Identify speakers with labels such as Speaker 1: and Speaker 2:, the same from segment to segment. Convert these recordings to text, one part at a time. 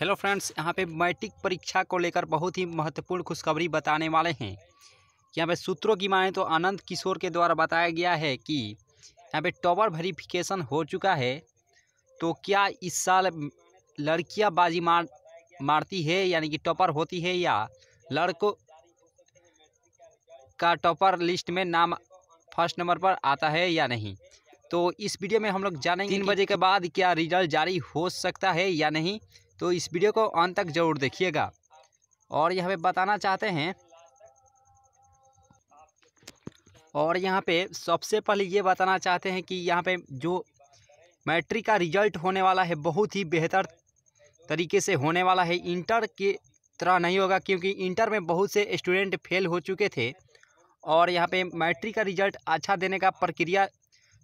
Speaker 1: hello friends यहाँ पे matric परीक्षा को लेकर बहुत ही महत्वपूर्ण खुशखबरी बताने वाले हैं यहाँ पे सूत्रों की माने तो आनंद किशोर के द्वारा बताया गया है कि यहाँ पे टॉपर वेरिफिकेशन हो चुका है तो क्या इस साल लड़कियाँ बाजी मार मारती है यानी कि टॉपर होती है या लड़कों का टॉपर लिस्ट में नाम फर्स्ट नंबर पर आता है या नहीं तो इस वीडियो में हम लोग जानेंगे तीन बजे के बाद क्या रिजल्ट जारी हो सकता है या नहीं तो इस वीडियो को अंत तक ज़रूर देखिएगा और यहाँ पे बताना चाहते हैं और यहाँ पे सबसे पहले ये बताना चाहते हैं कि यहाँ पे जो मैट्रिक का रिजल्ट होने वाला है बहुत ही बेहतर तरीके से होने वाला है इंटर के तरह नहीं होगा क्योंकि इंटर में बहुत से स्टूडेंट फेल हो चुके थे और यहाँ पे मैट्रिक का रिजल्ट अच्छा देने का प्रक्रिया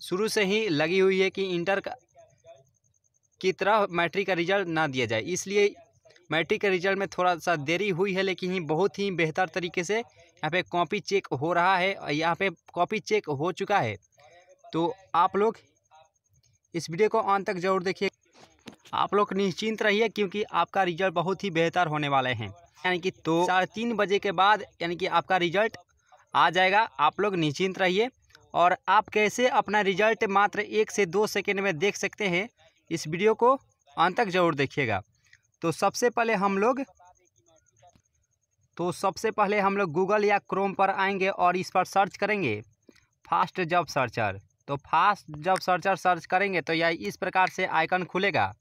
Speaker 1: शुरू से ही लगी हुई है कि इंटर का की तरह मैट्रिक का रिजल्ट ना दिया जाए इसलिए मैट्रिक के रिजल्ट में थोड़ा सा देरी हुई है लेकिन ही बहुत ही बेहतर तरीके से यहाँ पे कॉपी चेक हो रहा है और यहाँ पे कॉपी चेक हो चुका है तो आप लोग इस वीडियो को अंत तक जरूर देखिए आप लोग निश्चिंत रहिए क्योंकि आपका रिजल्ट बहुत ही बेहतर होने वाले हैं यानी कि तो साढ़े तीन बजे के बाद यानी कि आपका रिजल्ट आ जाएगा आप लोग निश्चिंत रहिए और आप कैसे अपना रिजल्ट मात्र एक से दो सेकेंड में देख सकते हैं इस वीडियो को अंत तक ज़रूर देखिएगा तो सबसे पहले हम लोग तो सबसे पहले हम लोग गूगल या क्रोम पर आएंगे और इस पर सर्च करेंगे फास्ट जॉब सर्चर तो फास्ट जॉब सर्चर सर्च करेंगे तो यह इस प्रकार से आइकन खुलेगा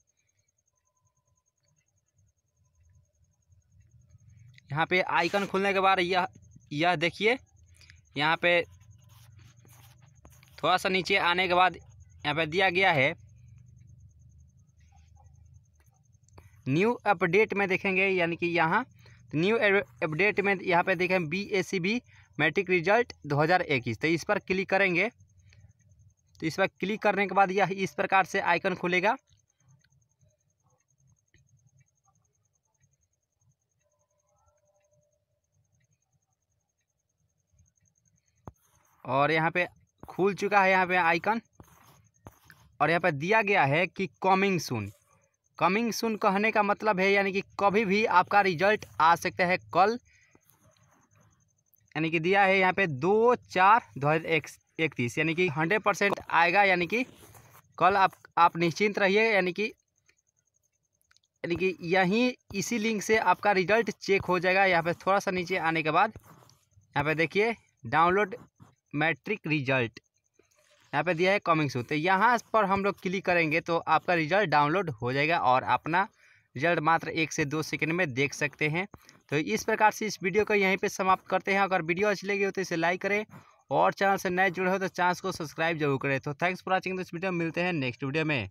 Speaker 1: यहाँ पे आइकन खुलने के बाद यह यह देखिए यहाँ पे थोड़ा सा नीचे आने के बाद यहाँ पे दिया गया है न्यू अपडेट में देखेंगे यानी कि यहाँ तो न्यू अपडेट में यहाँ पे देखें B A C B matric result 2021 तो इस पर क्लिक करेंगे तो इस पर क्लिक करने के बाद यह इस प्रकार से आइकन खुलेगा और यहाँ पे खुल चुका है यहाँ पे आइकन और यहाँ पे दिया गया है कि कॉमिंग सून कमिंग सुन कहने का मतलब है यानी कि कभी भी आपका रिजल्ट आ सकता है कल यानी कि दिया है यहाँ पे दो चार दो हज़ार इकतीस यानी कि हंड्रेड परसेंट आएगा यानी कि कल आप आप निश्चिंत रहिए यानी कि यानी कि यहीं इसी लिंक से आपका रिजल्ट चेक हो जाएगा यहाँ पे थोड़ा सा नीचे आने के बाद यहाँ पे देखिए डाउनलोड मैट्रिक रिजल्ट यहाँ पे दिया है कमिंग सू तो यहाँ पर हम लोग क्लिक करेंगे तो आपका रिजल्ट डाउनलोड हो जाएगा और अपना रिजल्ट मात्र एक से दो सेकंड में देख सकते हैं तो इस प्रकार से इस वीडियो को यहीं पे समाप्त करते हैं अगर वीडियो अच्छी लगी हो तो इसे लाइक करें और चैनल से नए जुड़े हो तो चैनल को सब्सक्राइब जरूर करें तो thanks for watching this video मिलते हैं नेक्स्ट वीडियो में